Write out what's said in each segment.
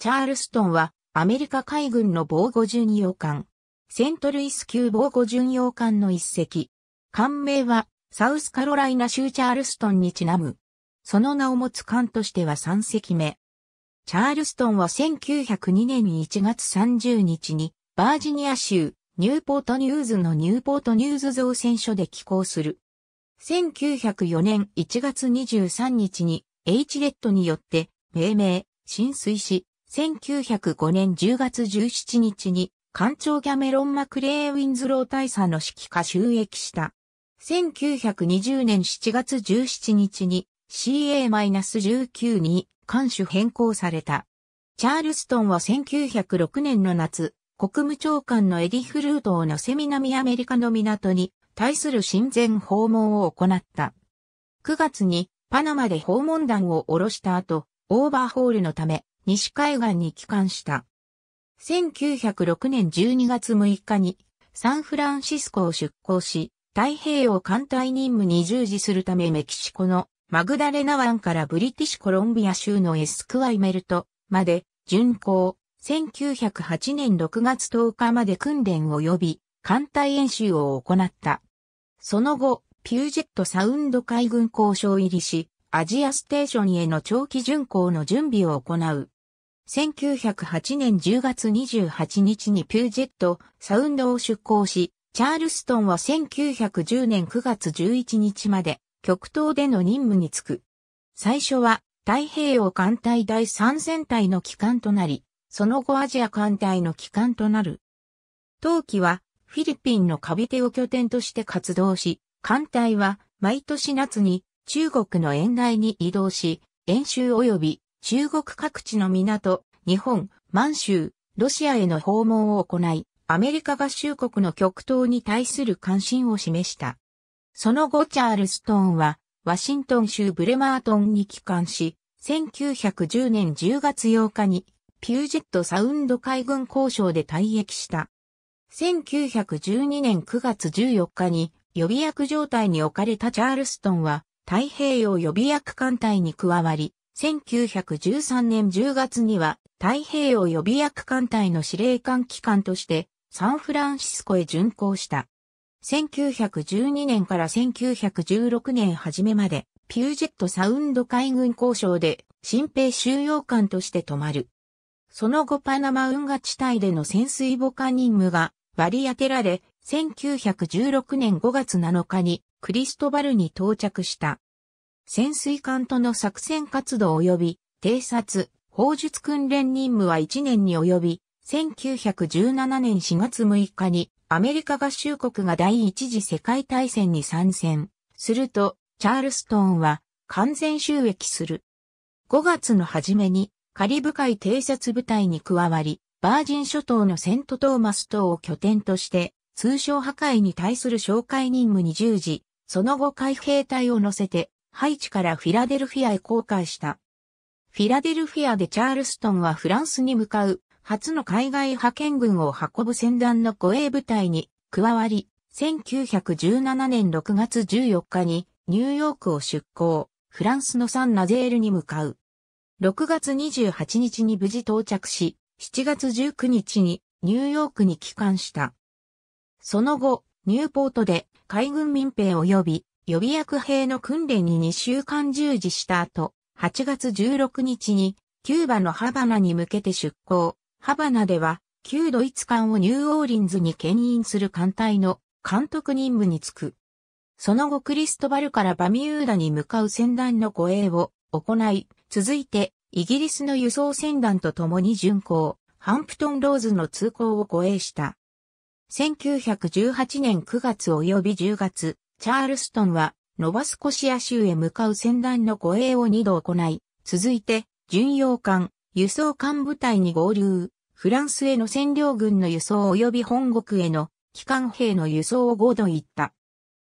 チャールストンはアメリカ海軍の防護巡洋艦。セントルイス級防護巡洋艦の一隻。艦名はサウスカロライナ州チャールストンにちなむ。その名を持つ艦としては3隻目。チャールストンは1902年1月30日にバージニア州ニューポートニューズのニューポートニューズ造船所で寄港する。1904年1月23日に H レッドによって命名、浸水し、1905年10月17日に、艦長キャメロン・マクレー・ウィンズロー大佐の指揮下収益した。1920年7月17日に CA-19 に艦首変更された。チャールストンは1906年の夏、国務長官のエディ・フルートを乗せ南アメリカの港に対する親善訪問を行った。9月にパナマで訪問団を下ろした後、オーバーホールのため西海岸に帰還した。1906年12月6日にサンフランシスコを出港し、太平洋艦隊任務に従事するためメキシコのマグダレナ湾からブリティッシュコロンビア州のエスクワイメルトまで巡航1908年6月10日まで訓練を呼び艦隊演習を行った。その後、ピュージェットサウンド海軍交渉入りし、アジアステーションへの長期巡航の準備を行う。1908年10月28日にピュージェット・サウンドを出港し、チャールストンは1910年9月11日まで極東での任務に就く。最初は太平洋艦隊第3戦隊の機関となり、その後アジア艦隊の機関となる。当期はフィリピンのカビテを拠点として活動し、艦隊は毎年夏に中国の沿岸に移動し、演習及び中国各地の港、日本、満州、ロシアへの訪問を行い、アメリカ合衆国の極東に対する関心を示した。その後チャールストンは、ワシントン州ブレマートンに帰還し、1910年10月8日に、ピュージェットサウンド海軍交渉で退役した。1912年9月14日に予備役状態に置かれたチャールストンは太平洋予備役艦隊に加わり、1913年10月には太平洋予備役艦隊の司令官機関としてサンフランシスコへ巡航した。1912年から1916年初めまでピュージェットサウンド海軍交渉で新兵収容艦として泊まる。その後パナマ運河地帯での潜水母艦任務が割り当てられ、1916年5月7日にクリストバルに到着した。潜水艦との作戦活動及び偵察、砲術訓練任務は1年に及び、1917年4月6日にアメリカ合衆国が第一次世界大戦に参戦。すると、チャールストンは完全収益する。5月の初めにカリブ海偵察部隊に加わり、バージン諸島のセントトーマス島を拠点として、通商破壊に対する紹介任務に従事、その後海兵隊を乗せてハイチからフィラデルフィアへ航海した。フィラデルフィアでチャールストンはフランスに向かう初の海外派遣軍を運ぶ船団の護衛部隊に加わり、1917年6月14日にニューヨークを出港、フランスのサン・ナゼールに向かう。6月28日に無事到着し、7月19日にニューヨークに帰還した。その後、ニューポートで海軍民兵及び予備役兵の訓練に2週間従事した後、8月16日にキューバのハバナに向けて出港。ハバナでは旧ドイツ艦をニューオーリンズに牽引する艦隊の監督任務に就く。その後クリストバルからバミューダに向かう船団の護衛を行い、続いてイギリスの輸送船団と共に巡航、ハンプトンローズの通行を護衛した。1918年9月及び10月、チャールストンは、ノバスコシア州へ向かう船団の護衛を二度行い、続いて、巡洋艦、輸送艦部隊に合流、フランスへの占領軍の輸送及び本国への機関兵の輸送を5度行った。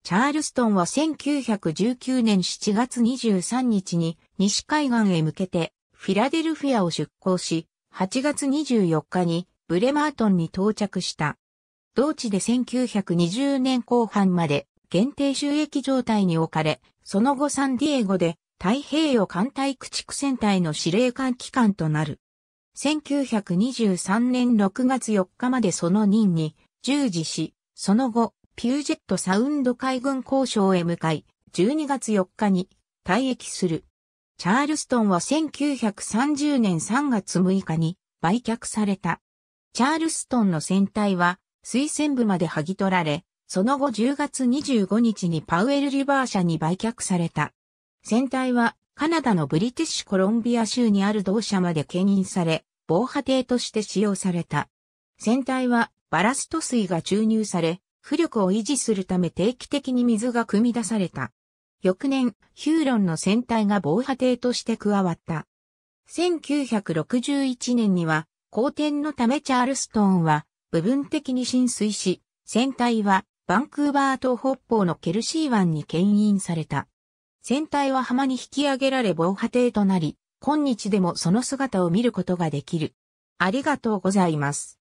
チャールストンは1919年7月23日に西海岸へ向けてフィラデルフィアを出港し、8月24日にブレマートンに到着した。同地で1920年後半まで限定収益状態に置かれ、その後サンディエゴで太平洋艦隊駆逐戦隊の司令官機関となる。1923年6月4日までその任に従事し、その後、ピュージェットサウンド海軍交渉へ向かい、12月4日に退役する。チャールストンは1930年3月6日に売却された。チャールストンの船体は推薦部まで剥ぎ取られ、その後10月25日にパウエル・リバー社に売却された。船体はカナダのブリティッシュコロンビア州にある同社まで牽引され、防波堤として使用された。船体はバラスト水が注入され、浮力を維持するため定期的に水が汲み出された。翌年、ヒューロンの船体が防波堤として加わった。1961年には、好天のためチャールストンは部分的に浸水し、船体はバンクーバー島北方のケルシー湾に牽引された。船体は浜に引き上げられ防波堤となり、今日でもその姿を見ることができる。ありがとうございます。